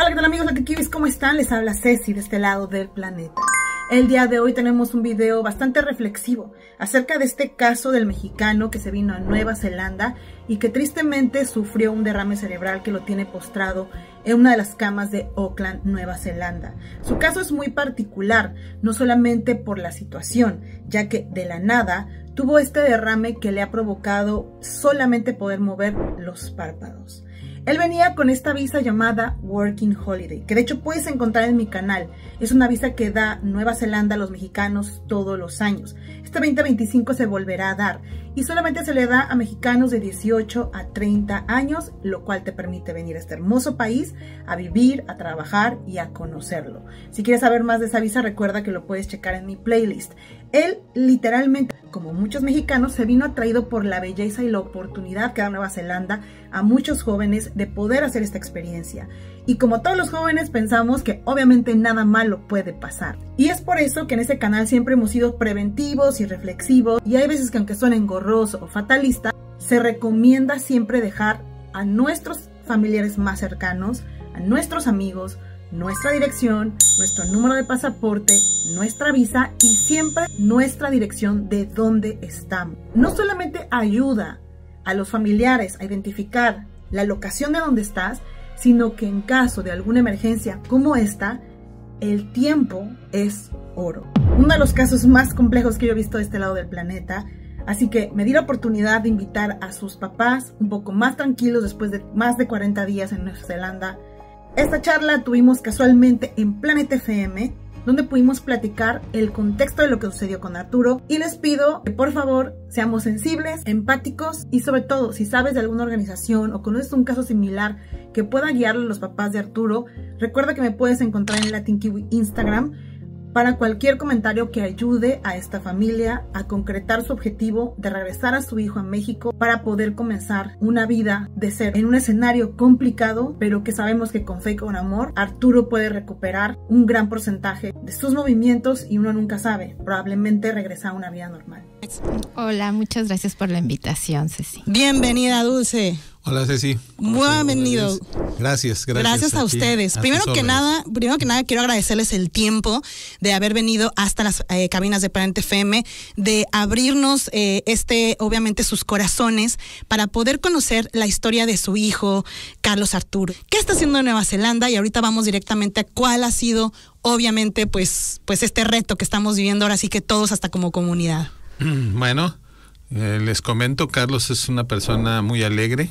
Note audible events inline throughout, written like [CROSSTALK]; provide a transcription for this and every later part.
Hola, ¿qué tal amigos Latikibis? ¿Cómo están? Les habla Ceci de este lado del planeta. El día de hoy tenemos un video bastante reflexivo acerca de este caso del mexicano que se vino a Nueva Zelanda y que tristemente sufrió un derrame cerebral que lo tiene postrado en una de las camas de Auckland, Nueva Zelanda. Su caso es muy particular, no solamente por la situación, ya que de la nada tuvo este derrame que le ha provocado solamente poder mover los párpados. Él venía con esta visa llamada Working Holiday, que de hecho puedes encontrar en mi canal. Es una visa que da Nueva Zelanda a los mexicanos todos los años. Este 2025 se volverá a dar y solamente se le da a mexicanos de 18 a 30 años, lo cual te permite venir a este hermoso país a vivir, a trabajar y a conocerlo. Si quieres saber más de esa visa, recuerda que lo puedes checar en mi playlist. Él literalmente, como muchos mexicanos, se vino atraído por la belleza y la oportunidad que da Nueva Zelanda a muchos jóvenes de poder hacer esta experiencia. Y como todos los jóvenes pensamos que obviamente nada malo puede pasar. Y es por eso que en este canal siempre hemos sido preventivos y reflexivos. Y hay veces que aunque son engorroso o fatalista, se recomienda siempre dejar a nuestros familiares más cercanos, a nuestros amigos, nuestra dirección, nuestro número de pasaporte, nuestra visa y siempre nuestra dirección de dónde estamos. No solamente ayuda a los familiares a identificar la locación de dónde estás, sino que en caso de alguna emergencia como esta, el tiempo es oro. Uno de los casos más complejos que yo he visto de este lado del planeta Así que me di la oportunidad de invitar a sus papás un poco más tranquilos después de más de 40 días en Nueva Zelanda esta charla tuvimos casualmente en Planet FM, donde pudimos platicar el contexto de lo que sucedió con Arturo y les pido que por favor seamos sensibles, empáticos y sobre todo si sabes de alguna organización o conoces un caso similar que pueda guiarle a los papás de Arturo, recuerda que me puedes encontrar en Latin Kiwi Instagram para cualquier comentario que ayude a esta familia a concretar su objetivo de regresar a su hijo a México para poder comenzar una vida de ser en un escenario complicado, pero que sabemos que con fe y con amor Arturo puede recuperar un gran porcentaje de sus movimientos y uno nunca sabe, probablemente regresa a una vida normal. Hola, muchas gracias por la invitación, Ceci. Bienvenida, Dulce. Hola Ceci. muy Bienvenido. Gracias, gracias. Gracias a, ustedes. primero que nada, primero que nada quiero agradecerles el tiempo de haber venido hasta las eh, cabinas de Parente FM, de abrirnos eh, este, obviamente, sus corazones para poder conocer la historia de su hijo, Carlos Arturo. ¿Qué está haciendo en Nueva Zelanda? Y ahorita vamos directamente a cuál ha sido, obviamente, pues, pues este reto que estamos viviendo ahora sí que todos hasta como comunidad. [CLEARS THROAT] Bueno, eh, les comento, Carlos es una persona muy alegre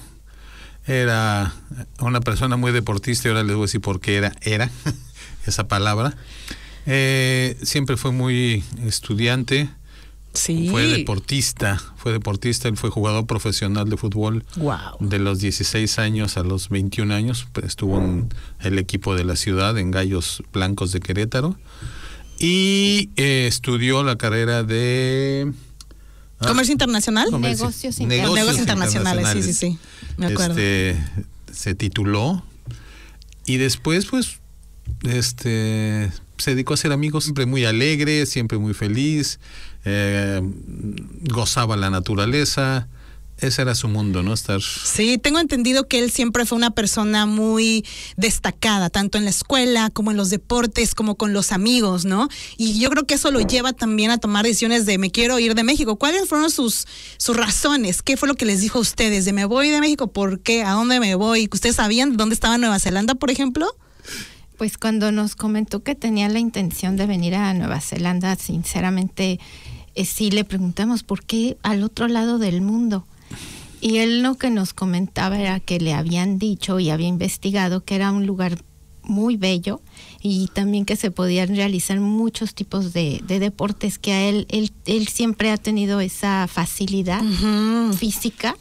era una persona muy deportista y ahora les voy a decir por qué era, era [LAUGHS] esa palabra. Eh, siempre fue muy estudiante. Sí. Fue deportista, fue deportista, él fue jugador profesional de fútbol. Wow. De los 16 años a los 21 años, pues, estuvo en el equipo de la ciudad, en Gallos Blancos de Querétaro. Y eh, estudió la carrera de... Ah, ¿Comercio internacional? negocios, internacionales. Sí, sí, sí. Este, se tituló y después pues este se dedicó a ser amigo siempre muy alegre, siempre muy feliz, eh, gozaba la naturaleza, ese era su mundo, ¿no? Estar. Sí, tengo entendido que él siempre fue una persona muy destacada, tanto en la escuela como en los deportes, como con los amigos, ¿no? Y yo creo que eso lo lleva también a tomar decisiones de me quiero ir de México. ¿Cuáles fueron sus, sus razones? ¿Qué fue lo que les dijo a ustedes de me voy de México? ¿Por qué? ¿A dónde me voy? ¿Ustedes sabían dónde estaba Nueva Zelanda, por ejemplo? Pues cuando nos comentó que tenía la intención de venir a Nueva Zelanda, sinceramente eh, sí le preguntamos por qué al otro lado del mundo y él lo que nos comentaba era que le habían dicho y había investigado que era un lugar muy bello y también que se podían realizar muchos tipos de, deportes que a él, él, siempre ha tenido esa facilidad física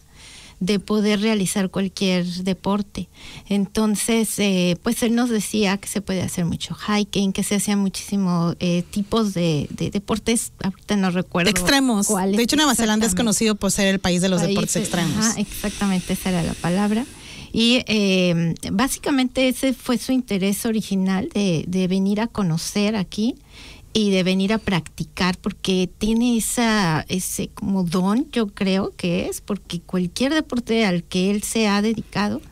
de poder realizar cualquier deporte. Entonces, eh, pues él nos decía que se puede hacer mucho hiking, que se hacían muchísimos eh, tipos de, deportes, ahorita no recuerdo. Extremos. Cuáles. De hecho, Nueva Zelanda es conocido por ser el país de los deportes extremos. Ah, exactamente, esa era la palabra. Y em, básicamente ese fue su interés original de venir a conocer aquí y de venir a practicar porque tiene esa ese como don yo creo que es porque cualquier deporte al que él se ha dedicado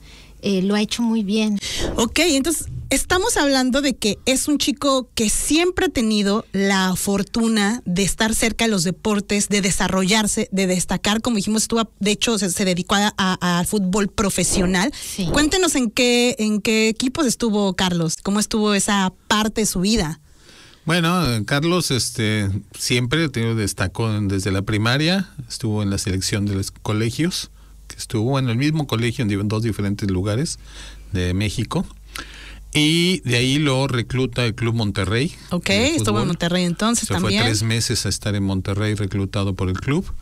eh, lo ha hecho muy bien. Ok, entonces estamos hablando de que es un chico que siempre ha tenido la fortuna de estar cerca de los deportes, de desarrollarse, de destacar, como dijimos, estuvo de hecho se, dedicó al a, fútbol profesional. Cuéntenos en qué, en qué equipos estuvo Carlos, cómo estuvo esa parte de su vida. Bueno, Carlos, este, siempre destacó desde la primaria, estuvo en la selección de los colegios, que estuvo en el mismo colegio en dos diferentes lugares de México. Y de ahí lo recluta el Club Monterrey. Ok, estuvo en Monterrey entonces también. Fue tres meses a estar en Monterrey reclutado por el club.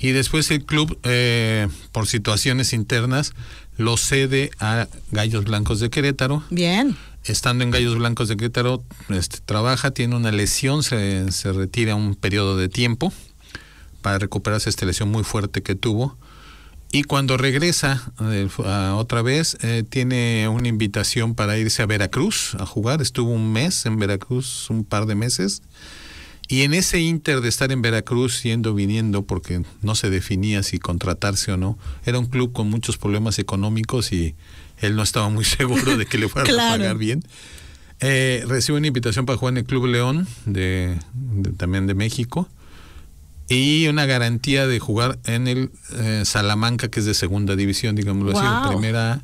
Y después el club, eh, por situaciones internas, lo cede a Gallos Blancos de Querétaro. Bien estando en Gallos Blancos de Querétaro, este, trabaja, tiene una lesión, se, retira un periodo de tiempo para recuperarse esta lesión muy fuerte que tuvo. Y cuando regresa eh, otra vez, eh, tiene una invitación para irse a Veracruz a jugar. Estuvo un mes en Veracruz, un par de meses. Y en ese inter de estar en Veracruz, yendo, viniendo, porque no se definía si contratarse o no, era un club con muchos problemas económicos y él no estaba muy [LAUGHS] seguro de que le fuera a pagar bien. Eh, una invitación para jugar en el Club León, de, también de México, y una garantía de jugar en el eh, Salamanca, que es de segunda división, digámoslo así, primera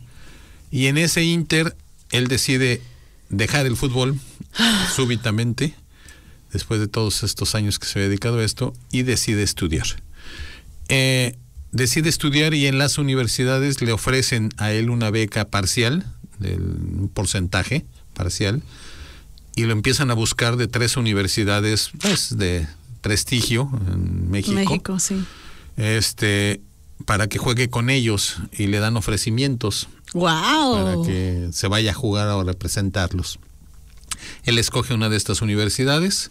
Y en ese Inter, él decide dejar el fútbol [GASPS] súbitamente, después de todos estos años que se había dedicado a esto, y decide estudiar. Eh, decide estudiar y en las universidades le ofrecen a él una beca parcial, un porcentaje parcial, y lo empiezan a buscar de tres universidades pues, de prestigio en México. México, sí. Este, para que juegue con ellos y le dan ofrecimientos. ¡Wow! Para que se vaya a jugar o representarlos. Él escoge una de estas universidades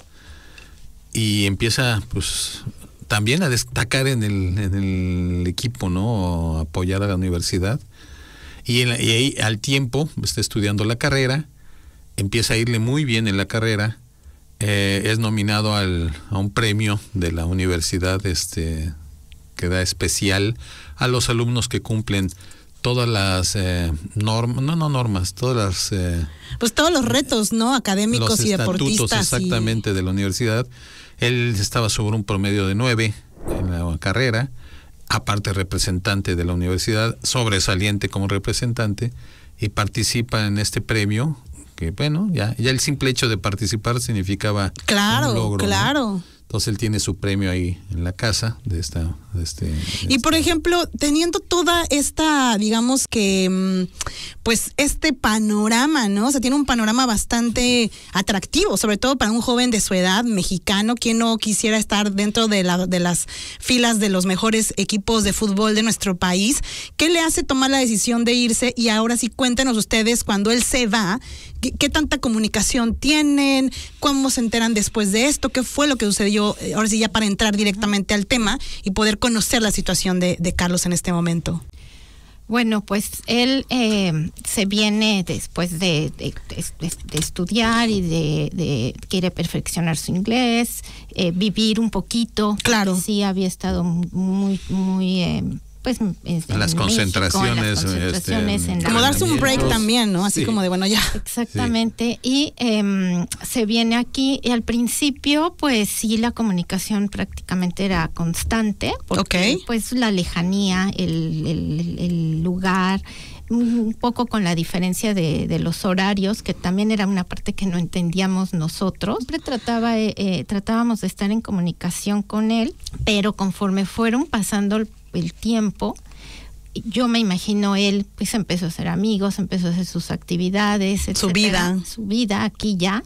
y empieza pues también a destacar en el, equipo, ¿no? apoyar a la universidad. Y, ahí al tiempo está estudiando la carrera, empieza a irle muy bien en la carrera, eh, es nominado al, a un premio de la universidad este, que da especial a los alumnos que cumplen todas las eh, normas, no, no normas, todas las... Eh, pues todos los retos, ¿no? Académicos y deportivos. exactamente, de la universidad él estaba sobre un promedio de 9 en la carrera, aparte representante de la universidad, sobresaliente como representante, y participa en este premio, que bueno, ya, ya el simple hecho de participar significaba claro, logro. Claro, entonces él tiene su premio ahí en la casa de esta... De este, y este por ejemplo, teniendo toda esta, digamos que, mm, pues este panorama, ¿no? O sea, tiene un panorama bastante atractivo, sobre todo para un joven de su edad, mexicano, quien no quisiera estar dentro de, la, de las filas de los mejores equipos de fútbol de nuestro país. ¿Qué le hace tomar la decisión de irse? Y ahora sí, cuéntenos ustedes, cuando él se va, ¿Qué, tanta comunicación tienen? ¿Cómo se enteran después de esto? ¿Qué fue lo que sucedió? Eh, ahora sí, ya para entrar directamente al tema y poder conocer la situación de, Carlos en este momento. Bueno, pues él eh, se viene después de, estudiar y de, quiere perfeccionar su inglés, eh, vivir un poquito. Claro. Sí, había estado muy, muy pues las, concentraciones, este, como darse un break también, ¿no? Así como de bueno ya. Exactamente. Y em, se viene aquí y al principio, pues sí, la comunicación prácticamente era constante, porque pues la lejanía, el, lugar, un poco con la diferencia de, los horarios, que también era una parte que no entendíamos nosotros. Siempre eh, eh, tratábamos de estar en comunicación con él, pero conforme fueron pasando el el tiempo. Yo me imagino él, pues empezó a ser amigos, empezó a hacer sus actividades, su vida, su vida aquí ya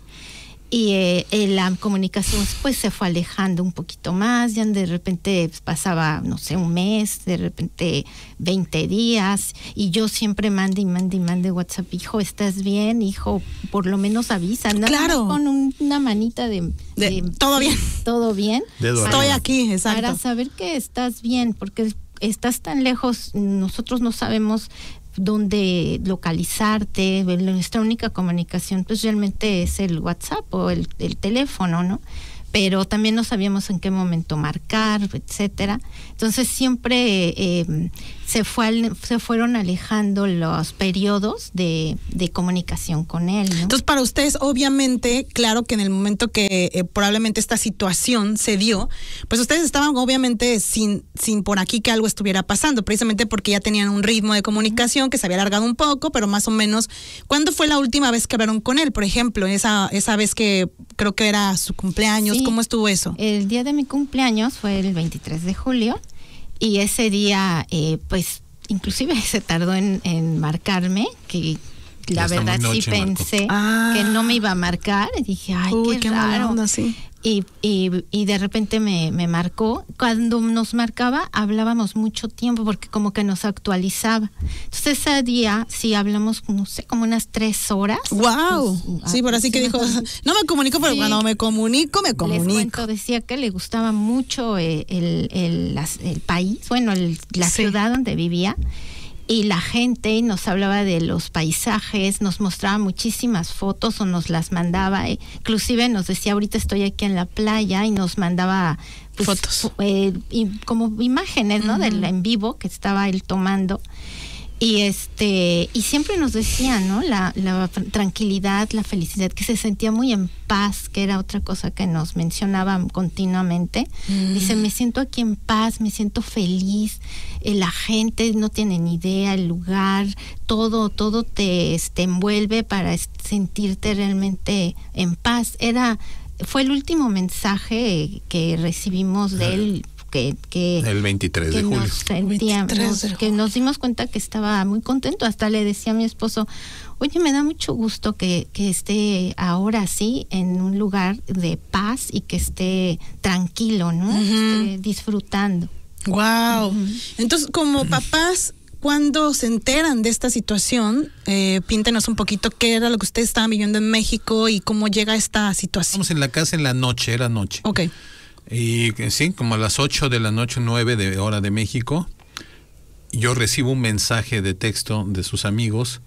y eh, eh, la comunicación después pues, se fue alejando un poquito más, ya de repente pues, pasaba, no sé, un mes, de repente 20 días, y yo siempre mande y mande y mande WhatsApp, hijo, ¿estás bien? Hijo, por lo menos avisa, Claro. Con una manita de, de, Todo bien. Todo bien. Estoy aquí, exacto. Para saber que estás bien, porque estás tan lejos, nosotros no sabemos donde localizarte, nuestra única comunicación pues realmente es el WhatsApp o el, el teléfono, ¿no? pero también no sabíamos en qué momento marcar, etcétera. Entonces siempre eh, em, se, fue se fueron alejando los periodos de, comunicación con él. ¿no? Entonces para ustedes, obviamente, claro que en el momento que eh, probablemente esta situación se dio, pues ustedes estaban obviamente sin, sin por aquí que algo estuviera pasando, precisamente porque ya tenían un ritmo de comunicación que se había alargado un poco, pero más o menos, ¿cuándo fue la última vez que hablaron con él? Por ejemplo, esa, esa vez que creo que era su cumpleaños cómo estuvo eso. El día de mi cumpleaños fue el 23 de julio y ese día, eh, pues, inclusive [LAUGHS] se tardó en, marcarme, que la verdad sí pensé ah. que no me iba a marcar. Dije, ay, qué, raro. Y, y, de repente me, marcó. Cuando nos marcaba hablábamos mucho tiempo porque como que nos actualizaba. Entonces ese día sí hablamos, no sé, como unas tres horas. ¡Wow! Pues, sí, por así que dijo, [LAUGHS] no me comunico, pero cuando me comunico, me comunico. Les cuento, decía que le gustaba mucho eh, el, país, bueno, la ciudad donde vivía y la gente nos hablaba de los paisajes, nos mostraba muchísimas fotos o nos las mandaba, eh, inclusive nos decía, ahorita estoy aquí en la playa y nos mandaba pues, fotos. Eh, y como imágenes, ¿no? Del en vivo que estaba él tomando. Y este, y siempre nos decía, ¿no? La, tranquilidad, la felicidad, que se sentía muy en paz, que era otra cosa que nos mencionaban continuamente. Mm. Dice, me siento aquí en paz, me siento feliz, eh, la gente no tiene ni idea, el lugar, todo, todo te este, envuelve para sentirte realmente en paz. Era, fue el último mensaje que recibimos de él que, el 23 de julio que nos dimos cuenta que estaba muy contento hasta le decía a mi esposo oye me da mucho gusto que, esté ahora sí en un lugar de paz y que esté tranquilo no este, disfrutando wow entonces como papás cuando se enteran de esta situación, eh, píntenos un poquito qué era lo que ustedes estaban viviendo en México y cómo llega esta situación. Estamos en la casa en la noche, era noche. Ok. Y sí, como a las 8 de la noche, 9 de hora de México, yo recibo un mensaje de texto de sus amigos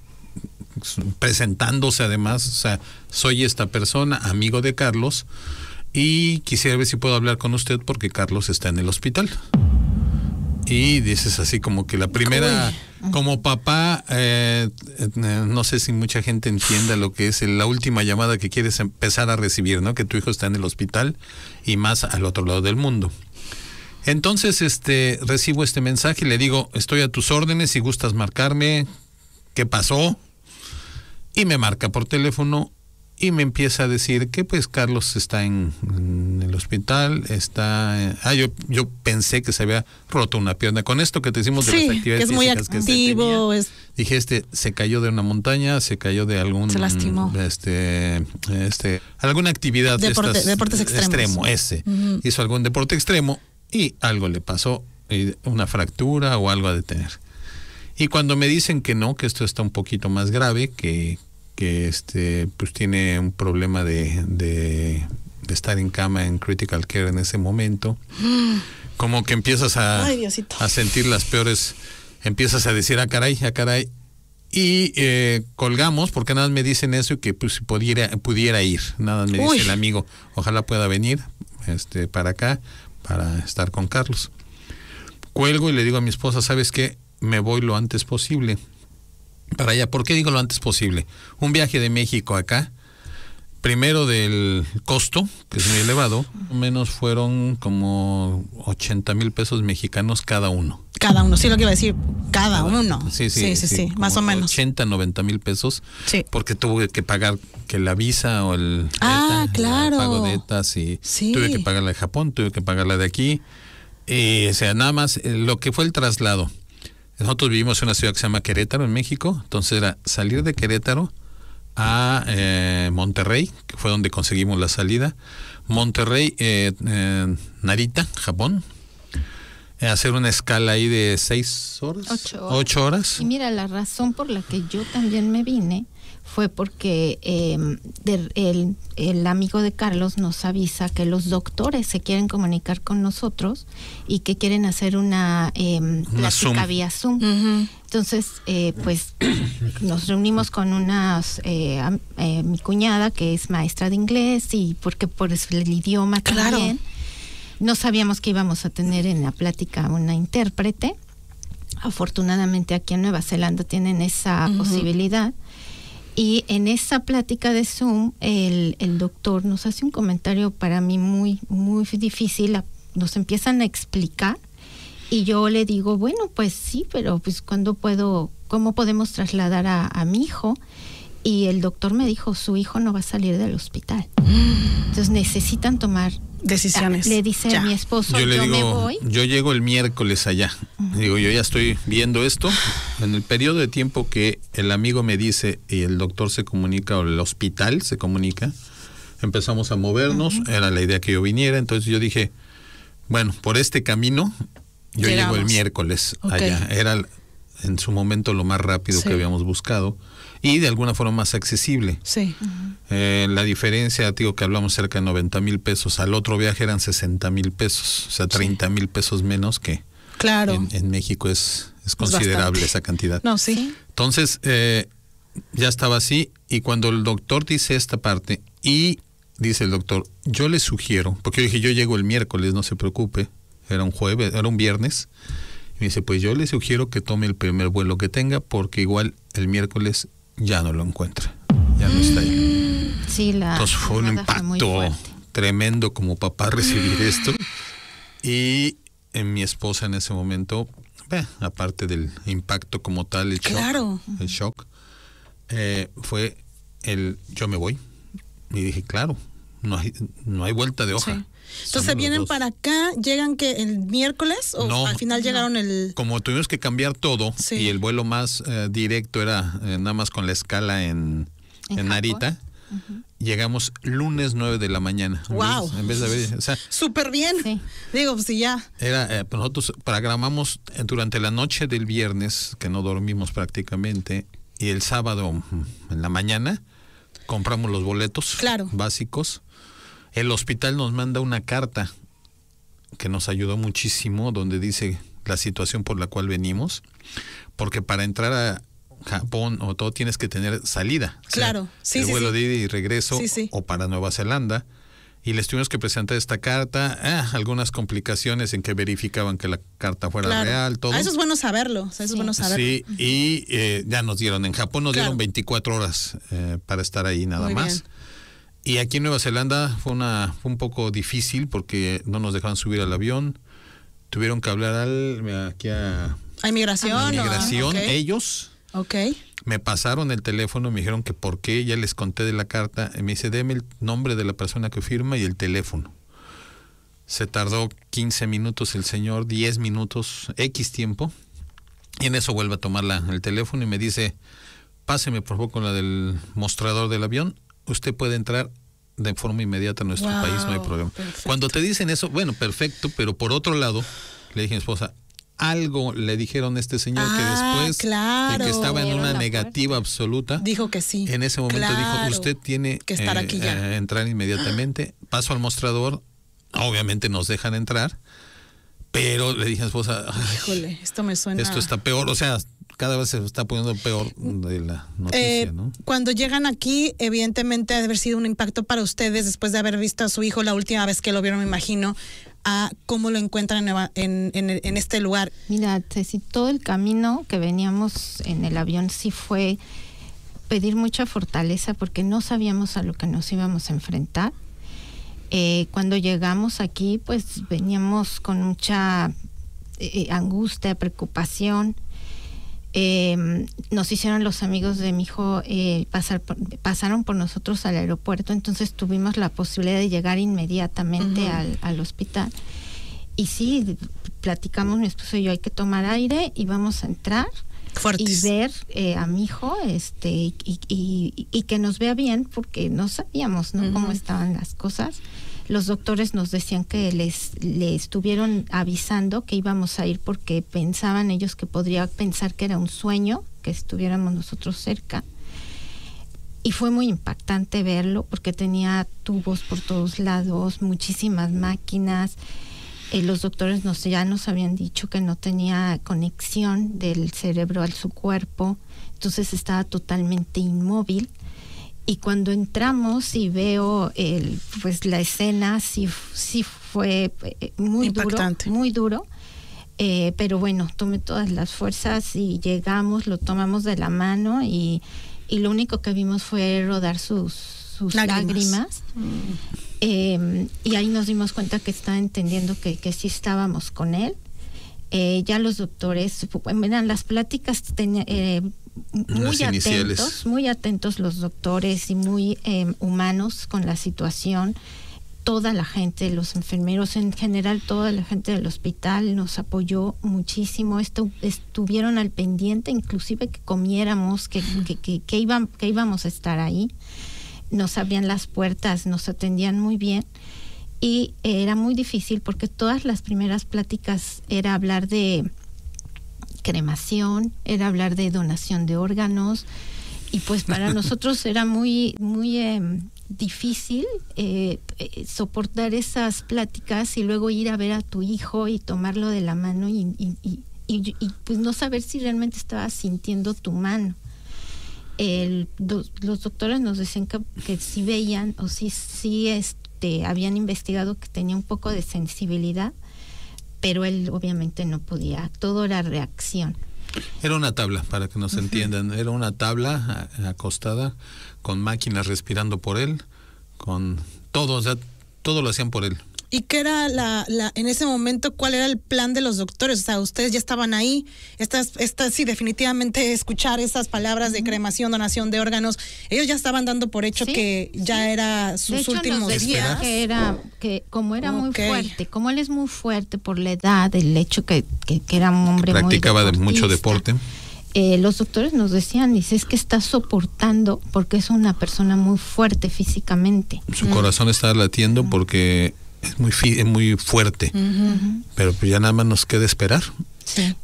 presentándose además, o sea, soy esta persona, amigo de Carlos, y quisiera ver si puedo hablar con usted porque Carlos está en el hospital y dices así como que la primera, como papá, eh, eh, no sé si mucha gente entienda lo que es la última llamada que quieres empezar a recibir, ¿no? Que tu hijo está en el hospital y más al otro lado del mundo. Entonces, este, recibo este mensaje y le digo, estoy a tus órdenes, si gustas marcarme, ¿qué pasó? Y me marca por teléfono y me empieza a decir que pues Carlos está en, el hospital, está... Eh, ah, yo, yo pensé que se había roto una pierna con esto que te hicimos de sí, es muy activo, es... Dije, este, se cayó de una montaña, se cayó de algún... Se lastimó. Este, este, alguna actividad deportes extremos. Extremo, ese. Hizo algún deporte extremo y algo le pasó, una fractura o algo a detener. Y cuando me dicen que no, que esto está un poquito más grave, que, que este, pues tiene un problema de, de, estar en cama en critical care en ese momento, [GASPS] como que empiezas a, sentir las peores, empiezas a decir, a ah, caray, a ah, caray, y eh, colgamos porque nada me dicen eso y que pues, si pudiera, pudiera ir, nada me dice el amigo, ojalá pueda venir este, para acá para estar con Carlos. Cuelgo y le digo a mi esposa, ¿sabes qué? Me voy lo antes posible para allá. ¿Por qué digo lo antes posible? Un viaje de México acá, primero del costo, que es muy elevado, menos fueron como 80 mil pesos mexicanos cada uno. Cada uno, sí, lo que iba a decir, cada uno. Sí, sí, sí, más o menos. 80, 90 mil pesos. Sí. Porque tuve que pagar que la visa o el... Ah, pago de ETA, Tuve que pagarla de Japón, tuve que pagar la de aquí. Eh, o sea, nada más eh, lo que fue el traslado. Nosotros vivimos en una ciudad que se llama Querétaro, en México, entonces era salir de Querétaro a eh, Monterrey, que fue donde conseguimos la salida, Monterrey, eh, eh Narita, Japón, eh, hacer una escala ahí de seis horas. ocho horas. Y mira, la razón por la que yo también me vine fue porque em, el, amigo de Carlos nos avisa que los doctores se quieren comunicar con nosotros y que quieren hacer una, eh, plática vía Zoom. Entonces, eh, pues nos reunimos con unas, eh, eh, mi cuñada que es maestra de inglés y porque por el idioma también. No sabíamos que íbamos a tener en la plática una intérprete. Afortunadamente aquí en Nueva Zelanda tienen esa posibilidad y en esa plática de Zoom, el, el doctor nos hace un comentario para mí muy, muy difícil. Nos empiezan a explicar y yo le digo, bueno, pues sí, pero pues cuando puedo, cómo podemos trasladar a mi hijo? y el doctor me dijo, su hijo no va a salir del hospital. Entonces necesitan tomar decisiones. Le dice a mi esposo, yo, Yo llego el miércoles allá. Digo, yo ya estoy viendo esto. En el periodo de tiempo que el amigo me dice y el doctor se comunica o el hospital se comunica, empezamos a movernos. Era la idea que yo viniera. Entonces yo dije, bueno, por este camino yo llego el miércoles allá. Era en su momento lo más rápido que habíamos buscado y de alguna forma más accesible. Sí. Eh, la diferencia, digo que hablamos cerca de 90 mil pesos, al otro viaje eran 60 mil pesos, o sea, 30 mil pesos menos que claro. en, México es, es considerable esa cantidad. No, sí. Entonces, eh, ya estaba así y cuando el doctor dice esta parte y dice el doctor, yo le sugiero, porque yo dije, yo llego el miércoles, no se preocupe, era un jueves, era un viernes. Me dice, pues yo le sugiero que tome el primer vuelo que tenga porque igual el miércoles ya no lo encuentra. Ya no está ahí. Mm, Entonces fue un impacto tremendo como papá recibir mm. esto. Y en eh, mi esposa en ese momento, aparte del impacto como tal, el shock, eh, fue el yo me voy. Y dije, claro, no hay, no hay vuelta de hoja. Entonces vienen para acá, llegan que el miércoles o al final llegaron el... Como tuvimos que cambiar todo y el vuelo más eh, directo era eh, nada más con la escala en, Narita. Llegamos lunes 9 de la mañana. ¡Wow! En vez de Súper bien. Digo, pues ya. Era, eh, pues, nosotros programamos durante la noche del viernes, que no dormimos prácticamente, y el sábado mm, en la mañana compramos los boletos claro. básicos el hospital nos manda una carta que nos ayudó muchísimo, donde dice la situación por la cual venimos, porque para entrar a Japón o todo tienes que tener salida. Claro, sí, vuelo de y regreso o para Nueva Zelanda. Y les tuvimos que presentar esta carta, ah, algunas complicaciones en que verificaban que la carta fuera real, todo. Ah, eso es bueno saberlo, eso es bueno saberlo. Sí, y eh, ya nos dieron, en Japón nos dieron 24 horas eh, para estar ahí nada más. Y aquí en Nueva Zelanda fue, una, fue un poco difícil porque no nos dejaban subir al avión. Tuvieron que hablar al, aquí a... ¿A inmigración? A inmigración, ellos. Ok. Me pasaron el teléfono, me dijeron que por qué, ya les conté de la carta. Y me dice, deme el nombre de la persona que firma y el teléfono. Se tardó 15 minutos el señor, 10 minutos, X tiempo. Y en eso vuelve a tomar la, el teléfono y me dice, páseme por favor con la del mostrador del avión usted puede entrar de forma inmediata a nuestro país, no hay problema. Cuando te dicen eso, bueno, perfecto, pero por otro lado, le dije a mi esposa, algo le dijeron a este señor que ah, después que estaba en una negativa absoluta, dijo que sí. En ese momento dijo, usted tiene que estar eh, aquí eh, entrar inmediatamente, paso al mostrador, obviamente nos dejan entrar. Pero le dije a mi esposa, Híjole, esto me suena. Esto está peor, o sea, cada vez se está poniendo peor la noticia, eh, Cuando llegan aquí, evidentemente ha de haber sido un impacto para ustedes después de haber visto a su hijo la última vez que lo vieron, me imagino, a cómo lo encuentran en, este lugar. Mira, Ceci, todo el camino que veníamos en el avión sí fue pedir mucha fortaleza porque no sabíamos a lo que nos íbamos a enfrentar. Eh, cuando llegamos aquí, pues veníamos con mucha eh, angustia, preocupación eh, nos hicieron los amigos de mi hijo eh, pasar pasaron por nosotros al aeropuerto, entonces tuvimos la posibilidad de llegar inmediatamente al, hospital. Y sí, platicamos mi esposo y yo, hay que tomar aire y vamos a entrar y ver eh, a mi hijo este, y, que nos vea bien porque no sabíamos ¿no? cómo estaban las cosas los doctores nos decían que les, le estuvieron avisando que íbamos a ir porque pensaban ellos que podría pensar que era un sueño, que estuviéramos nosotros cerca. Y fue muy impactante verlo porque tenía tubos por todos lados, muchísimas máquinas. Eh, los doctores nos, ya nos habían dicho que no tenía conexión del cerebro al su cuerpo, entonces estaba totalmente inmóvil y cuando entramos y veo el, pues la escena sí, sí fue eh, muy duro, muy duro. Eh, pero bueno, tomé todas las fuerzas y llegamos, lo tomamos de la mano y, y lo único que vimos fue rodar sus, sus lágrimas. Mm. Em, y ahí nos dimos cuenta que estaba entendiendo que, que sí estábamos con él. Eh, ya los doctores, eran las pláticas, muy atentos, muy atentos los doctores y muy em, humanos con la situación. Toda la gente, los enfermeros en general, toda la gente del hospital nos apoyó muchísimo. estuvieron al pendiente, inclusive que comiéramos, que, mm. que, que, iban, que íbamos a estar ahí. Nos abrían las puertas, nos atendían muy bien y era muy difícil porque todas las primeras pláticas era hablar de cremación, era hablar de donación de órganos y pues para [LAUGHS] nosotros era muy, muy em, difícil eh, eh, soportar esas pláticas y luego ir a ver a tu hijo y tomarlo de la mano y, pues no saber si realmente estaba sintiendo tu mano. los doctores nos decían que, si sí veían o sí, sí este, habían investigado que tenía un poco de sensibilidad, pero él obviamente no podía, todo era reacción. Era una tabla, para que nos entiendan, era una tabla acostada con máquinas respirando por él, con todo, o sea, todo lo hacían por él. ¿Y qué era la, la, en ese momento, cuál era el plan de los doctores? O sea, ustedes ya estaban ahí, estas, estas, sí, definitivamente escuchar esas palabras de cremación, donación de órganos, ellos ya estaban dando por hecho que ya era sus últimos días. Que era, que como era muy fuerte, como él es muy fuerte por la edad, el hecho que, que, era un hombre practicaba mucho deporte. Eh, los doctores nos decían, dice, es que está soportando porque es una persona muy fuerte físicamente. Su corazón está latiendo porque es muy, es muy fuerte. Pero pues ya nada más nos queda esperar.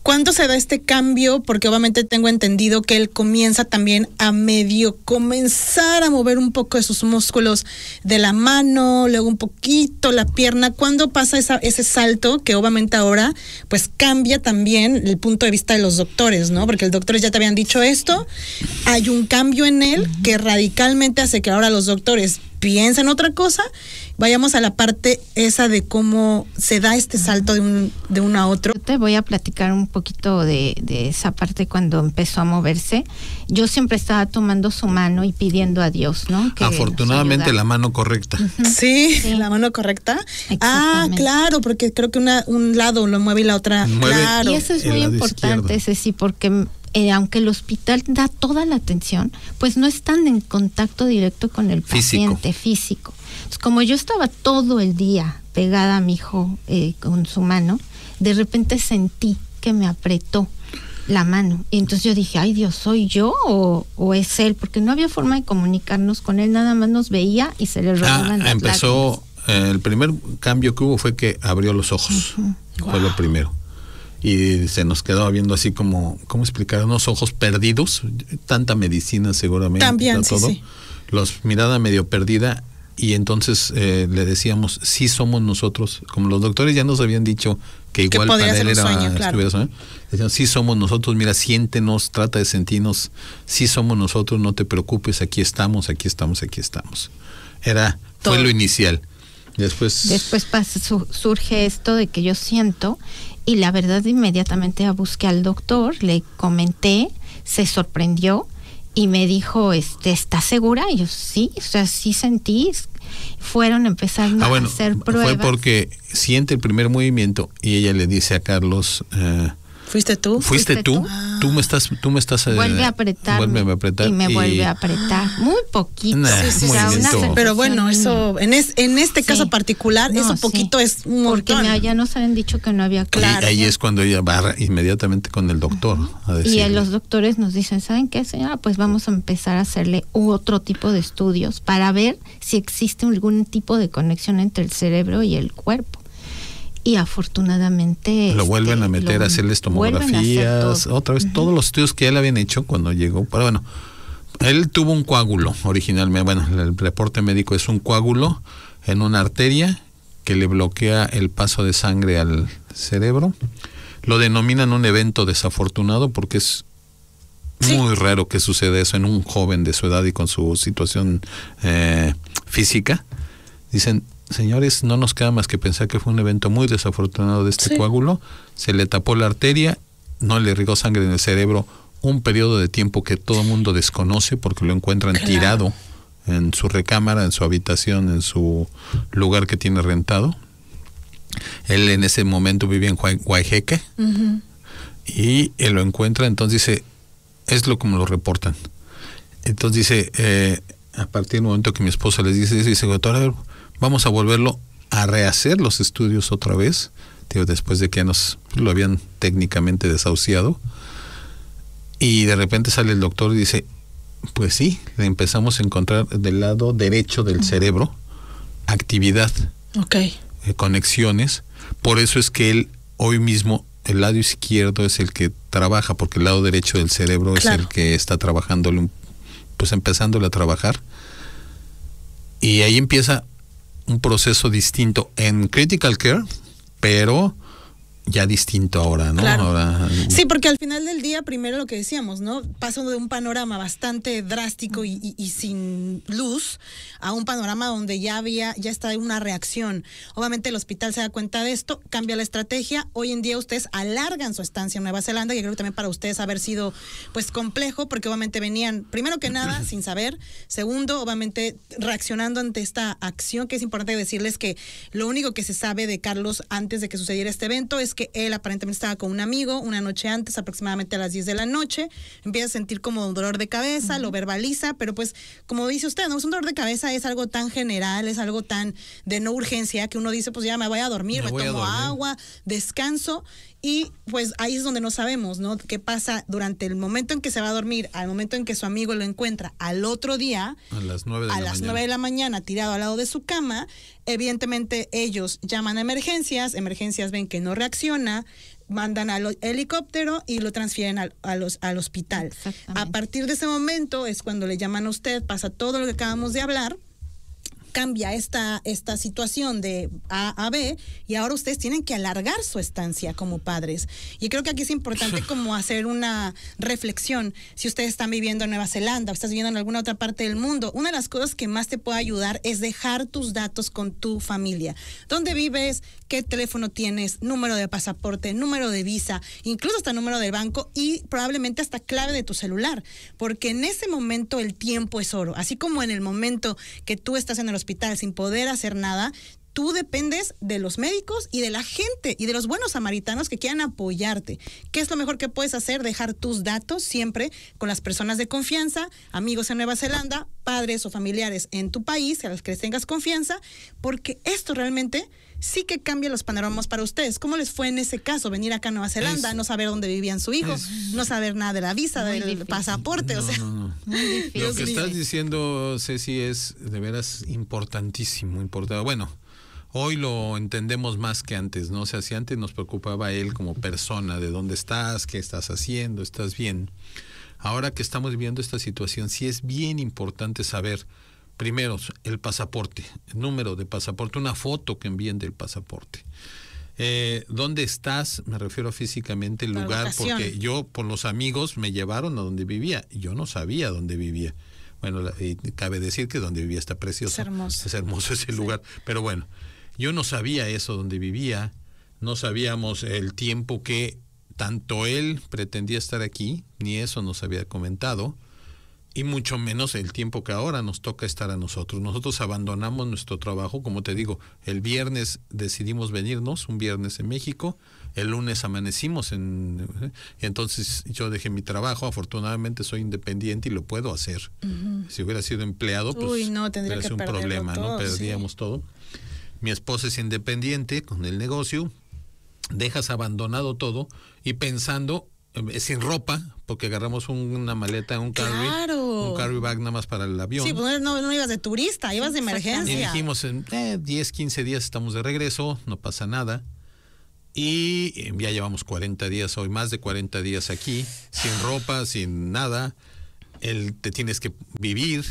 ¿Cuándo se da este cambio? Porque obviamente tengo entendido que él comienza también a medio comenzar a mover un poco de sus músculos de la mano, luego un poquito la pierna. ¿Cuándo pasa ese salto que obviamente ahora pues cambia también el punto de vista de los doctores, ¿no? Porque los doctores ya te habían dicho esto, hay un cambio en él que radicalmente hace que ahora los doctores piensen otra cosa. Vayamos a la parte esa de cómo se da este salto de, de uno a otro. te voy a platicar un poquito de, esa parte cuando empezó a moverse, yo siempre estaba tomando su mano y pidiendo a Dios, ¿no? Afortunadamente la mano correcta. sí, la mano correcta. Ah, claro, porque creo que un lado lo mueve y la otra. Mueve claro. Y eso es muy importante, ese sí, porque eh, aunque el hospital da toda la atención, pues no están en contacto directo con el paciente físico. como yo estaba todo el día pegada a mi hijo eh, con su mano, de repente sentí que me apretó la mano. Y entonces yo dije, ay Dios, ¿soy yo o, es él? Porque no había forma de comunicarnos con él, nada más nos veía y se le rodaban ah, empezó, el primer cambio que hubo fue que abrió los ojos, fue lo primero. Y se nos quedaba viendo así como, ¿cómo explicar? Unos ojos perdidos, tanta medicina seguramente. También, todo. Los mirada medio perdida y entonces eh, le decíamos, sí somos nosotros, como los doctores ya nos habían dicho, que igual era sueño, claro. ¿eh? somos nosotros, mira, siéntenos, trata de sentirnos, sí somos nosotros, no te preocupes, aquí estamos, aquí estamos, aquí estamos. Era, fue lo inicial. Después, Después surge esto de que yo siento y la verdad inmediatamente busqué al doctor, le comenté, se sorprendió y me dijo, este, ¿estás segura? Y yo sí, o sea, sí sentí, fueron empezando ah, a hacer pruebas. Fue porque siente el primer movimiento y ella le dice a Carlos, eh, ¿Fuiste tú? ¿Fuiste, tú? Tú? me estás... Tú me estás eh, vuelve a apretar. Vuelve a apretar. Y me vuelve a apretar. Muy poquito. pero bueno, eso... En, es, en este caso particular, eso poquito es un Porque ya nos habían dicho que no había... Claro. Y ahí es cuando ella va inmediatamente con el doctor. y los doctores nos dicen, ¿saben qué, señora? Pues vamos a empezar a hacerle otro tipo de estudios para ver si existe algún tipo de conexión entre el cerebro y el cuerpo y afortunadamente... Lo este, vuelven a meter a hacerles tomografías, otra vez, todos los estudios que él habían hecho cuando llegó, pero bueno, él tuvo un coágulo originalmente, bueno, el reporte médico es un coágulo en una arteria que le bloquea el paso de sangre al cerebro. Lo denominan un evento desafortunado porque es muy raro que suceda eso en un joven de su edad y con su situación eh, física. Dicen, señores, no nos queda más que pensar que fue un evento muy desafortunado de este coágulo. Se le tapó la arteria, no le rigó sangre en el cerebro un periodo de tiempo que todo el mundo desconoce porque lo encuentran tirado en su recámara, en su habitación, en su lugar que tiene rentado. Él en ese momento vivía en Guajeque y él eh, lo encuentra, entonces dice, es lo como lo reportan. Entonces dice, eh, a partir del momento que mi esposa les dice, dice, doctora, vamos a volverlo a rehacer los estudios otra vez, después de que nos lo habían técnicamente desahuciado. Y de repente sale el doctor y dice, pues sí, le empezamos a encontrar del lado derecho del cerebro actividad, okay. Eh, conexiones. Por eso es que él hoy mismo, el lado izquierdo es el que trabaja, porque el lado derecho del cerebro es el que está trabajándole, pues empezándole a trabajar. Y ahí empieza un proceso distinto en critical care, pero ya distinto ahora, ¿no? sí, porque al final del día, primero lo que decíamos, ¿no? Paso de un panorama bastante drástico y, y, sin luz a un panorama donde ya había, ya está una reacción. Obviamente el hospital se da cuenta de esto, cambia la estrategia. Hoy en día ustedes alargan su estancia en Nueva Zelanda, y creo que también para ustedes haber sido pues complejo, porque obviamente venían, primero que nada, sin saber. Segundo, obviamente reaccionando ante esta acción, que es importante decirles que lo único que se sabe de Carlos antes de que sucediera este evento es que él aparentemente estaba con un amigo una noche antes, aproximadamente a las 10 de la noche, empieza a sentir como un dolor de cabeza, lo verbaliza, pero pues como dice usted, ¿no? un dolor de cabeza, es algo tan general, es algo tan de no urgencia que uno dice, pues ya me voy a dormir, me, tomo agua, descanso y pues ahí es donde no sabemos, ¿no? ¿Qué pasa durante el momento en que se va a dormir, al momento en que su amigo lo encuentra, al otro día, a las nueve de, la, mañana. tirado al lado de su cama, evidentemente ellos llaman a emergencias, emergencias ven que no reacciona, mandan al helicóptero y lo transfieren al, al hospital. A partir de ese momento es cuando le llaman a usted, pasa todo lo que acabamos de hablar cambia esta, esta situación de A a B y ahora ustedes tienen que alargar su estancia como padres. Y creo que aquí es importante [LAUGHS] como hacer una reflexión. Si ustedes están viviendo en Nueva Zelanda o estás viviendo en alguna otra parte del mundo, una de las cosas que más te puede ayudar es dejar tus datos con tu familia. ¿Dónde vives? ¿Qué teléfono tienes? Número de pasaporte, número de visa, incluso hasta número de banco y probablemente hasta clave de tu celular. Porque en ese momento el tiempo es oro. Así como en el momento que tú estás en el hospital, sin poder hacer nada, tú dependes de los médicos y de la gente y de los buenos samaritanos que quieran apoyarte. ¿Qué es lo mejor que puedes hacer? Dejar tus datos siempre con las personas de confianza, amigos en Nueva Zelanda, padres o familiares en tu país, a los que les tengas confianza, porque esto realmente sí que cambia los panoramas para ustedes. ¿Cómo les fue en ese caso venir acá a Nueva Zelanda, no saber dónde vivían su hijo, no saber nada de la visa, del pasaporte? o sea, lo que estás diciendo, Ceci, es de veras importantísimo, importante. Bueno hoy lo entendemos más que antes, ¿no? O sea, si antes nos preocupaba él como persona, de dónde estás, qué estás haciendo, estás bien. Ahora que estamos viviendo esta situación, sí es bien importante saber, primero, el pasaporte, el número de pasaporte, una foto que envíen del pasaporte. Eh, ¿Dónde estás? Me refiero físicamente el lugar, porque yo por los amigos me llevaron a donde vivía. Yo no sabía dónde vivía. Bueno, cabe decir que donde vivía está precioso. Es hermoso. Es hermoso ese lugar. Pero bueno, yo no sabía eso donde vivía, no sabíamos el tiempo que tanto él pretendía estar aquí, ni eso nos había comentado, y mucho menos el tiempo que ahora nos toca estar a nosotros. Nosotros abandonamos nuestro trabajo, como te digo, el viernes decidimos venirnos, un viernes en México, el lunes amanecimos, en, eh, entonces yo dejé mi trabajo, afortunadamente soy independiente y lo puedo hacer. Si hubiera sido empleado, pues Uy, no, tendría que sido un problema, ¿no? Perdíamos todo mi esposa es independiente con el negocio, dejas abandonado todo y pensando eh, sin ropa, porque agarramos una maleta, un carry, un carry bag nada más para el avión. Sí, pues, no, ibas de turista, ibas de emergencia. Y dijimos, en 10, eh, 15 días estamos de regreso, no pasa nada. Y eh, ya llevamos 40 días hoy, más de 40 días aquí, sin ropa, sin nada. El, te tienes que vivir,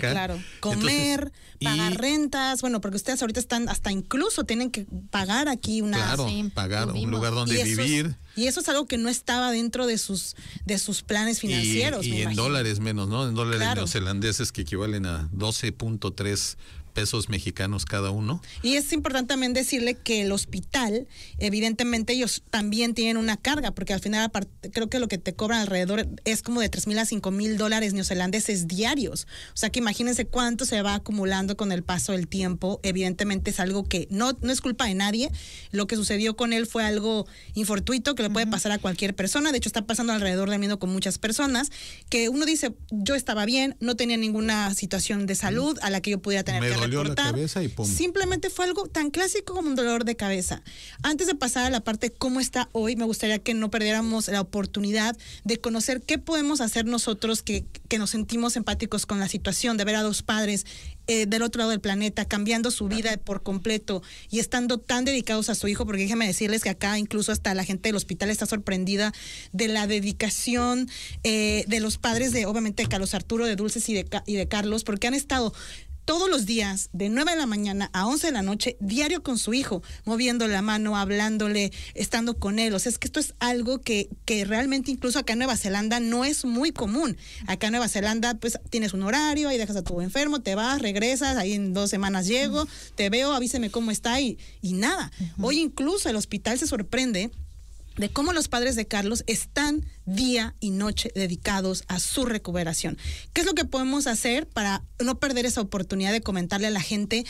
claro. Comer, pagar rentas, bueno, porque ustedes ahorita están, hasta incluso tienen que pagar aquí una... pagar un lugar donde vivir. y eso es algo que no estaba dentro de sus, de sus planes financieros. Y, en dólares menos, ¿no? En dólares neozelandeses que equivalen a 12.3 pesos mexicanos cada uno. Y es importante también decirle que el hospital, evidentemente ellos también tienen una carga, porque al final creo que lo que te cobran alrededor es como de tres mil a cinco mil dólares neozelandeses diarios. O sea que imagínense cuánto se va acumulando con el paso del tiempo. Evidentemente es algo que no, no es culpa de nadie. Lo que sucedió con él fue algo infortuito que le puede pasar a cualquier persona. De hecho está pasando alrededor de mí con muchas personas que uno dice, yo estaba bien, no tenía ninguna situación de salud a la que yo pudiera tener que cabeza y Simplemente fue algo tan clásico como un dolor de cabeza. Antes de pasar a la parte cómo está hoy, me gustaría que no perdiéramos la oportunidad de conocer qué podemos hacer nosotros que, nos sentimos empáticos con la situación, de ver a dos padres eh, del otro lado del planeta, cambiando su vida por completo y estando tan dedicados a su hijo, porque déjenme decirles que acá incluso hasta la gente del hospital está sorprendida de la dedicación eh, de los padres de, obviamente, Carlos Arturo, de Dulces y y de Carlos, porque han estado todos los días, de 9 de la mañana a 11 de la noche, diario con su hijo, moviendo la mano, hablándole, estando con él. O sea, es que esto es algo que, que realmente incluso acá en Nueva Zelanda no es muy común. Acá en Nueva Zelanda, pues tienes un horario, ahí dejas a tu enfermo, te vas, regresas, ahí en dos semanas llego, te veo, avíseme cómo está y, y nada. Hoy incluso el hospital se sorprende de cómo los padres de Carlos están día y noche dedicados a su recuperación. ¿Qué es lo que podemos hacer para no perder esa oportunidad de comentarle a la gente?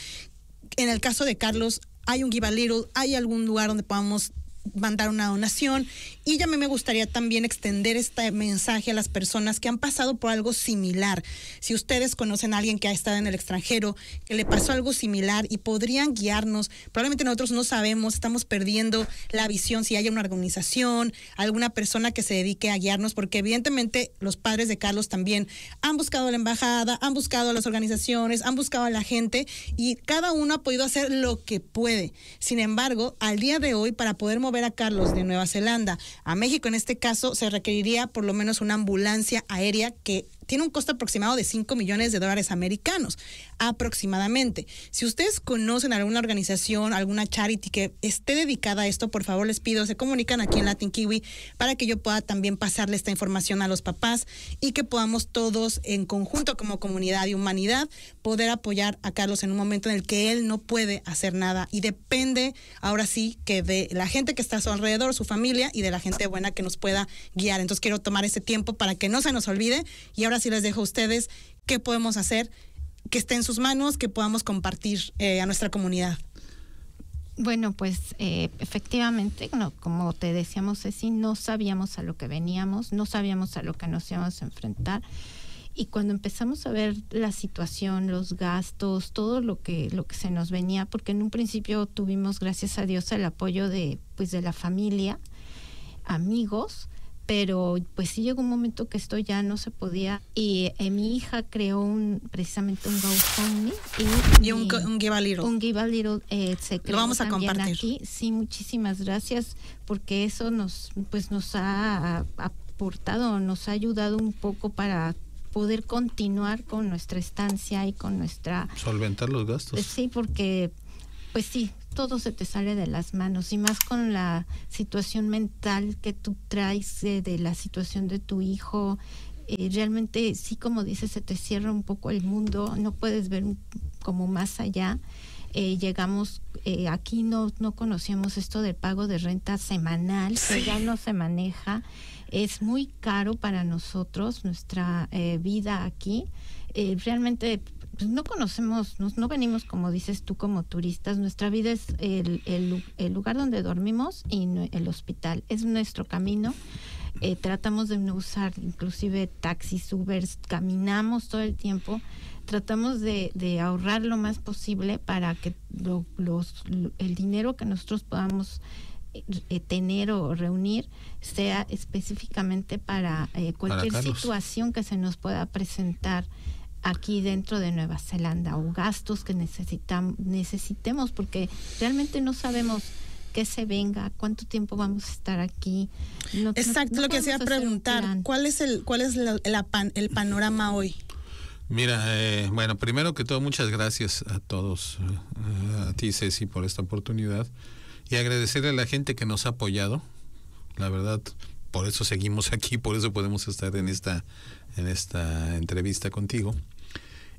En el caso de Carlos, hay un Give a Little, hay algún lugar donde podamos mandar una donación y ya me gustaría también extender este mensaje a las personas que han pasado por algo similar. Si ustedes conocen a alguien que ha estado en el extranjero, que le pasó algo similar y podrían guiarnos, probablemente nosotros no sabemos, estamos perdiendo la visión si hay una organización, alguna persona que se dedique a guiarnos, porque evidentemente los padres de Carlos también han buscado la embajada, han buscado a las organizaciones, han buscado a la gente y cada uno ha podido hacer lo que puede. Sin embargo, al día de hoy, para poder mover a Carlos de Nueva Zelanda a México en este caso se requeriría por lo menos una ambulancia aérea que tiene un costo aproximado de 5 millones de dólares americanos, aproximadamente. Si ustedes conocen alguna organización, alguna charity que esté dedicada a esto, por favor les pido, se comunican aquí en Latin Kiwi para que yo pueda también pasarle esta información a los papás y que podamos todos en conjunto como comunidad y humanidad poder apoyar a Carlos en un momento en el que él no puede hacer nada y depende ahora sí que de la gente que está a su alrededor, su familia y de la gente buena que nos pueda guiar. Entonces quiero tomar ese tiempo para que no se nos olvide y ahora y les dejo a ustedes qué podemos hacer, que esté en sus manos, que podamos compartir eh, a nuestra comunidad. Bueno, pues eh, efectivamente, como te decíamos, Ceci, no sabíamos a lo que veníamos, no sabíamos a lo que nos íbamos a enfrentar. Y cuando empezamos a ver la situación, los gastos, todo lo que, lo que se nos venía, porque en un principio tuvimos, gracias a Dios, el apoyo de, pues, de la familia, amigos, pero pues sí llegó un momento que esto ya no se podía y eh, mi hija creó un precisamente un GoFundMe y, un, un Give eh, lo vamos a compartir aquí. sí muchísimas gracias porque eso nos pues nos ha aportado nos ha ayudado un poco para poder continuar con nuestra estancia y con nuestra solventar los gastos sí porque pues sí todo se te sale de las manos y más con la situación mental que tú traes eh, de la situación de tu hijo. Eh, realmente sí, como dices, se te cierra un poco el mundo, no puedes ver como más allá. Eh, llegamos, aquí no, no conocíamos esto del pago de renta semanal, que ya no se maneja. Es muy caro para nosotros nuestra vida aquí. realmente pues no conocemos, no, venimos como dices tú como turistas, nuestra vida es el, lugar donde dormimos y el hospital, es nuestro camino. Eh, tratamos de no usar inclusive taxis, Ubers, caminamos todo el tiempo, tratamos de, ahorrar lo más posible para que el dinero que nosotros podamos eh, eh, tener o reunir sea específicamente para cualquier situación que se nos pueda presentar aquí dentro de Nueva Zelanda o gastos que necesitamos necesitemos porque realmente no sabemos qué se venga, cuánto tiempo vamos a estar aquí. Exacto, lo que hacía preguntar, ¿cuál es el cuál es la, el panorama hoy? Mira, eh, bueno, primero que todo, muchas gracias a todos, eh, a ti Ceci por esta oportunidad y agradecerle a la gente que nos ha apoyado. La verdad, por eso seguimos [LAUGHS] aquí, por eso podemos estar en esta, en esta entrevista contigo.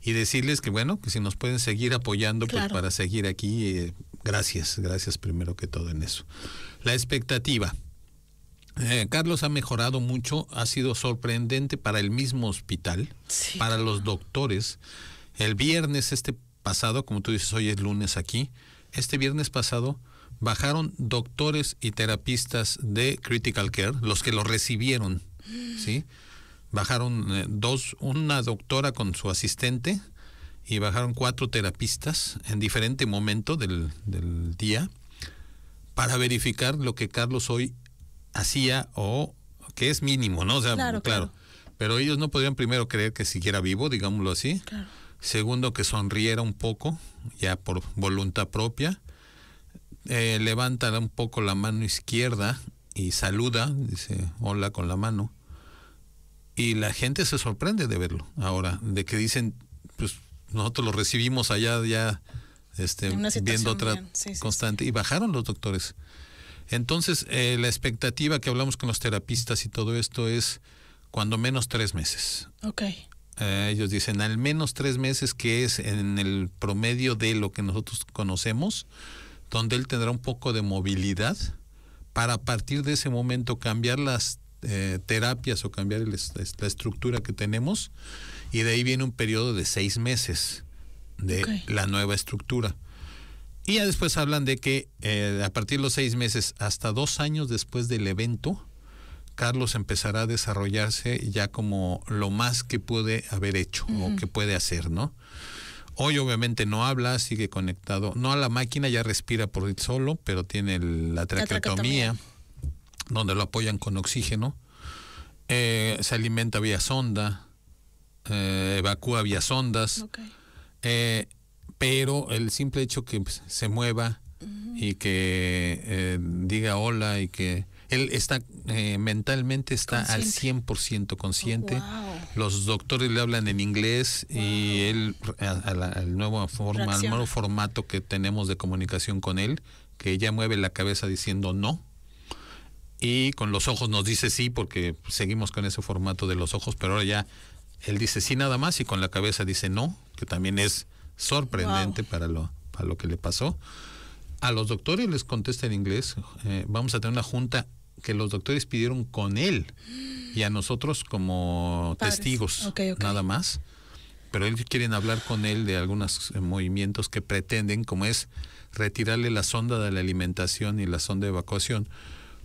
Y decirles que bueno, que si nos pueden seguir apoyando pues, para seguir aquí, eh, gracias, gracias primero que todo en eso. La expectativa. Eh, Carlos ha mejorado mucho, ha sido sorprendente para el mismo hospital, para los doctores. El viernes este pasado, como tú dices, hoy es lunes aquí, este viernes pasado bajaron doctores y terapistas de critical care, los que lo recibieron, ¿sí? Bajaron eh, dos, una doctora con su asistente y bajaron cuatro terapistas en diferente momento del, día para verificar lo que Carlos hoy hacía o que es mínimo, ¿no? sea, claro, claro. Pero ellos no podían primero creer que siquiera vivo, digámoslo así. Segundo, que sonriera un poco, ya por voluntad propia. Eh, levanta un poco la mano izquierda y saluda, dice hola con la mano. Y la gente se sorprende de verlo ahora, de que dicen, pues nosotros lo recibimos allá ya este, viendo otra constante. Y bajaron los doctores. Entonces, eh, la expectativa que hablamos con los terapistas y todo esto es cuando menos tres meses. Ok. Eh, ellos dicen al menos tres meses, que es en el promedio de lo que nosotros conocemos donde él tendrá un poco de movilidad para a partir de ese momento cambiar las eh, terapias o cambiar la estructura que tenemos y de ahí viene un periodo de seis meses de la nueva estructura. Y ya después hablan de que eh, a partir de los seis meses hasta dos años después del evento, Carlos empezará a desarrollarse ya como lo más que puede haber hecho o que puede hacer, ¿no? Hoy obviamente no habla, sigue conectado, no a la máquina, ya respira por sí solo, pero tiene la, traqueotomía, donde lo apoyan con oxígeno. Eh, se alimenta vía sonda, eh, evacúa vía sondas. Eh, pero el simple hecho que pues, se mueva y que diga hola y que él está mentalmente está al 100% consciente los doctores le hablan en inglés y él, al, nuevo formato que tenemos de comunicación con él, que ella mueve la cabeza diciendo no. Y con los ojos nos dice sí, porque seguimos con ese formato de los ojos, pero ahora ya él dice sí nada más y con la cabeza dice no, que también es sorprendente para, lo, lo que le pasó. A los doctores les contesta en inglés, eh, vamos a tener una junta que los doctores pidieron con él y a nosotros como testigos, nada más. Pero ellos quieren hablar con él de algunos eh, movimientos que pretenden, como es retirarle la sonda de la alimentación y la sonda de evacuación,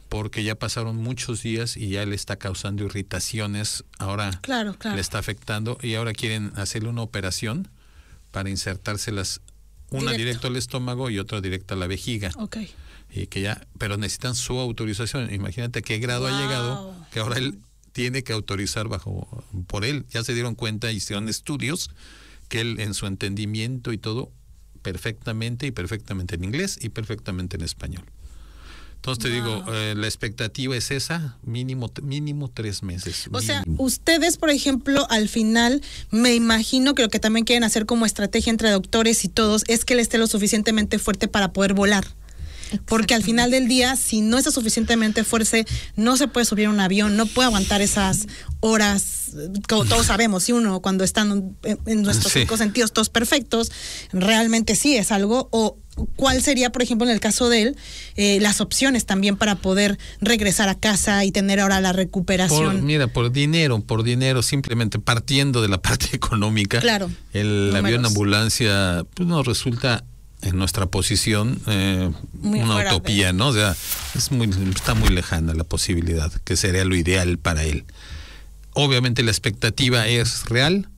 porque ya pasaron muchos días y ya le está causando irritaciones, ahora le está afectando y ahora quieren hacerle una operación para insertárselas, una directa al estómago y otra directa a la vejiga. Okay que ya, pero necesitan su autorización. Imagínate qué grado ha llegado que ahora él tiene que autorizar bajo por él. Ya se dieron cuenta, hicieron estudios que él en su entendimiento y todo perfectamente y perfectamente en inglés y perfectamente en español. Entonces te digo, eh, la expectativa es esa, mínimo, mínimo tres meses. O sea, ustedes, por ejemplo, al final, me imagino que lo que también quieren hacer como estrategia entre doctores y todos es que él esté lo suficientemente fuerte para poder volar. Porque al final del día, si no está suficientemente fuerte, no se puede subir un avión, no puede aguantar esas horas, como todos sabemos, si uno cuando están en nuestros cinco sentidos todos perfectos, realmente sí es algo, o cuál sería, por ejemplo, en el caso de él, eh, las opciones también para poder regresar a casa y tener ahora la recuperación. mira, por dinero, por dinero, simplemente partiendo de la [LAUGHS] parte económica, claro, el avión ambulancia pues, nos resulta en nuestra posición eh, una utopía, ¿no? O sea, es está muy lejana la posibilidad que sería lo ideal para él. Obviamente la expectativa es real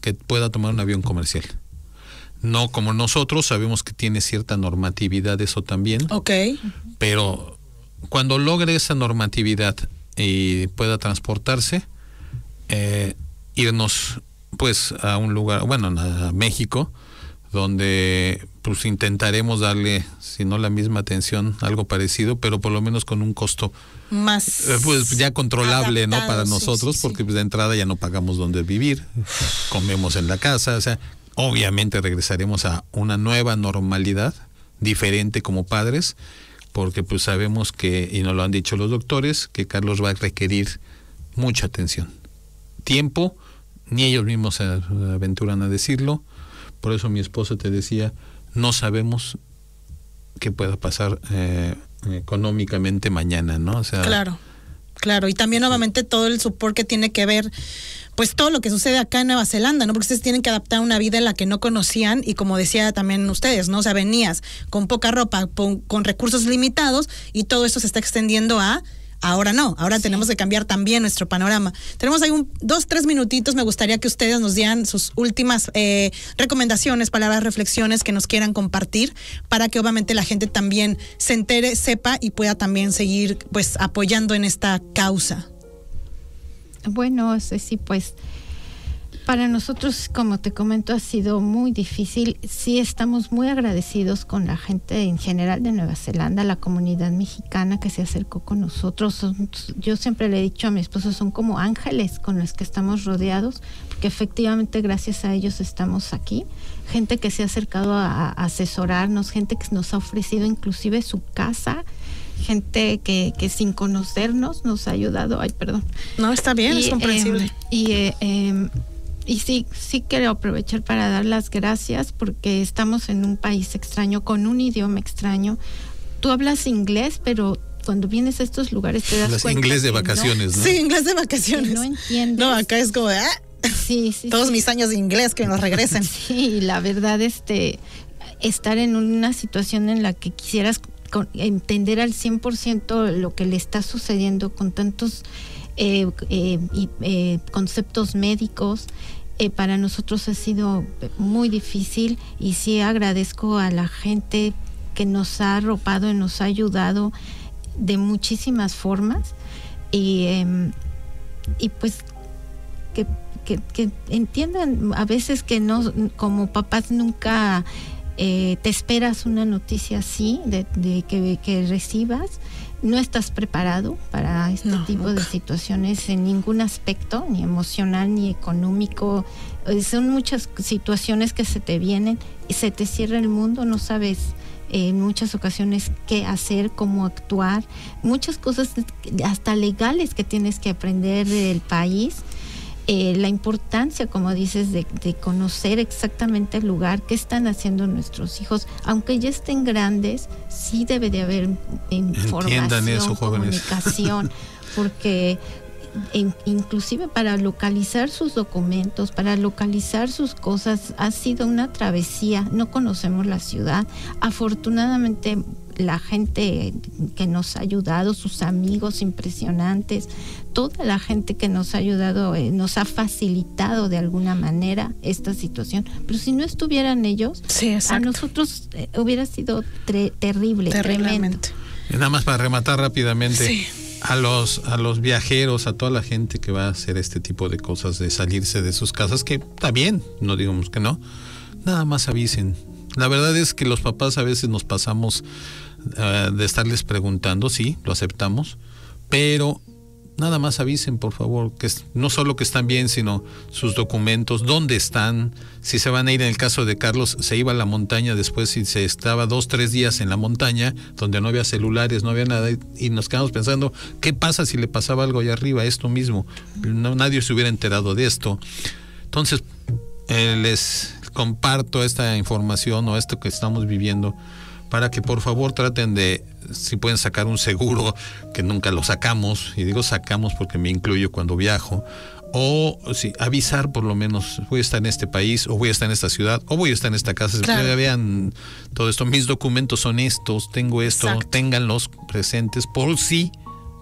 que pueda tomar un avión comercial. No como nosotros, sabemos que tiene cierta normatividad eso también. Ok. Pero cuando logre esa normatividad y pueda transportarse, eh, irnos pues a un lugar, bueno, a México, donde pues intentaremos darle, si no la misma atención, algo parecido, pero por lo menos con un costo más eh, pues ya controlable, ¿no? Para nosotros, porque pues, de entrada ya no pagamos donde vivir, comemos en la casa, o sea, obviamente regresaremos a una nueva normalidad, diferente como padres, porque pues sabemos que, y nos lo han dicho los doctores, que Carlos va a requerir mucha atención. Tiempo, ni ellos mismos se aventuran a decirlo, por eso mi esposa te decía, no sabemos qué pueda pasar eh, económicamente mañana, ¿no? O sea, claro, claro. Y también nuevamente todo el soporte que tiene que ver, pues todo lo que sucede acá en Nueva Zelanda, ¿no? Porque ustedes tienen que adaptar una vida en la que no conocían y como decía también ustedes, ¿no? O sea, venías con poca ropa, con, con recursos limitados y todo eso se está extendiendo a Ahora no, ahora tenemos que cambiar también nuestro panorama. Tenemos ahí un, dos, tres minutitos. Me gustaría que ustedes nos dieran sus últimas eh, recomendaciones, palabras, reflexiones que nos quieran compartir para que obviamente la gente también se entere, sepa y pueda también seguir pues apoyando en esta causa. Bueno, sí, pues para nosotros, como te comento, ha sido muy difícil. Sí estamos muy agradecidos con la gente en general de Nueva Zelanda, la comunidad mexicana que se acercó con nosotros. yo siempre le he dicho a mi esposo, son como ángeles con los que estamos rodeados, porque efectivamente gracias a ellos estamos aquí. Gente que se ha acercado a, asesorarnos, gente que nos ha ofrecido inclusive su casa gente que, sin conocernos nos ha ayudado. Ay, perdón. No, está bien, es em, comprensible. y eh, em, y sí, sí quiero aprovechar para dar las gracias porque estamos en un país extraño, con un idioma extraño. Tú hablas inglés, pero cuando vienes a estos lugares te das cuenta. inglés de vacaciones, no, Sí, inglés de vacaciones. no entiendo. No, acá es como, ah". Sí, sí. Todos mis años de inglés que nos regresan. regresen. [LAUGHS] Sí, la verdad, este, estar en una situación en la que quisieras entender al 100% lo que le está sucediendo con tantos eh, eh, eh, conceptos médicos, eh, para nosotros ha sido muy difícil y sí agradezco a la gente que nos ha arropado y nos ha ayudado de muchísimas formas y, em, pues que, entiendan a veces que no como papás nunca eh, te esperas una noticia así de, de que recibas no estás preparado para este tipo de situaciones en ningún aspecto, ni emocional, ni económico. Eh, son muchas situaciones que se te vienen y se te cierra el mundo, no sabes eh, en muchas ocasiones qué hacer, cómo actuar, muchas cosas hasta legales que tienes que aprender del país eh, la importancia, como dices, de, conocer exactamente el lugar, que están haciendo nuestros hijos. Aunque ya estén grandes, sí debe de haber em, información, comunicación, [LAUGHS] porque em, inclusive para localizar sus documentos, para localizar sus cosas, ha sido una travesía. No conocemos la ciudad. Afortunadamente, la gente que nos ha ayudado, sus amigos impresionantes, toda la gente que nos ha ayudado, eh, nos ha facilitado de alguna manera esta situación. Pero si no estuvieran ellos, a nosotros eh, hubiera sido terrible, tremendo nada más para rematar rápidamente. A los, a los viajeros, a toda la gente que va a hacer este tipo de cosas, de salirse de sus casas, que también, no digamos que no, nada más avisen, la verdad es que los papás a veces nos pasamos eh, de estarles preguntando, sí, lo aceptamos, pero nada más avisen, por favor, que no solo que están bien, sino sus documentos, dónde están, si se van a ir. En el caso de Carlos, se iba a la montaña después y se estaba dos, tres días en la montaña, donde no había celulares, no había nada, y nos quedamos pensando, ¿qué pasa si le pasaba algo allá arriba? Esto mismo. nadie se hubiera enterado de esto. Entonces, eh, les comparto esta información o esto que estamos viviendo para que por favor traten de, si pueden sacar un seguro, que nunca lo sacamos, y digo sacamos porque me incluyo cuando viajo, o avisar por lo menos, voy a estar en este país, o voy a estar en esta ciudad, o voy a estar en esta casa. Vean todo esto, mis documentos son estos, tengo esto, tenganlos ténganlos presentes por si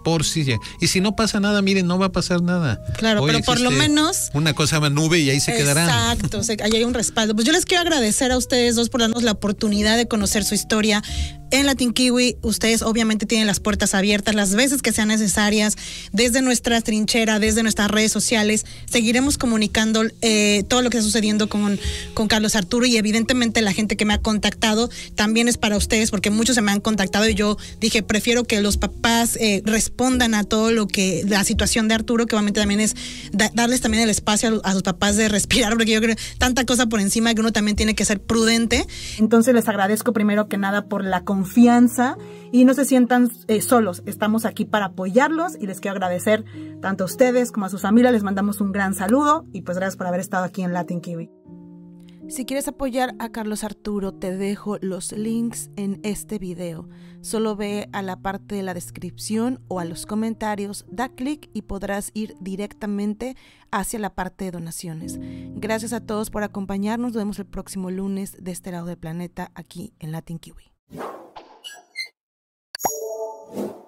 por si y si no pasa nada, miren, no va a pasar nada. Claro, pero por lo menos una cosa a nube y ahí se quedará. quedarán. Exacto, ahí hay un respaldo. Pues yo les quiero agradecer a ustedes dos por darnos la oportunidad de conocer su historia en Latin Kiwi ustedes obviamente tienen las puertas abiertas las veces que sean necesarias desde nuestra trinchera, desde nuestras redes sociales. Seguiremos comunicando eh, todo lo que está sucediendo con, con Carlos Arturo y evidentemente la gente que me ha contactado también es para ustedes porque muchos se me han contactado y yo dije, prefiero que los papás eh, respondan a todo lo que, la situación de Arturo, que obviamente también es darles también el espacio a, a, sus papás de respirar porque yo creo tanta cosa por encima que uno también tiene que ser prudente. Entonces les agradezco primero que nada por la confianza confianza y no se sientan eh, solos. Estamos aquí para apoyarlos y les quiero agradecer tanto a ustedes como a sus amigas. Les mandamos un gran saludo y pues gracias por haber estado aquí en Latin Kiwi. Si quieres apoyar a Carlos Arturo, te dejo los links en este video. Solo ve a la parte de la descripción o a los comentarios, da clic y podrás ir directamente hacia la parte de donaciones. Gracias a todos por acompañarnos. Nos vemos el próximo lunes de este lado del planeta aquí en Latin Kiwi. Thank you.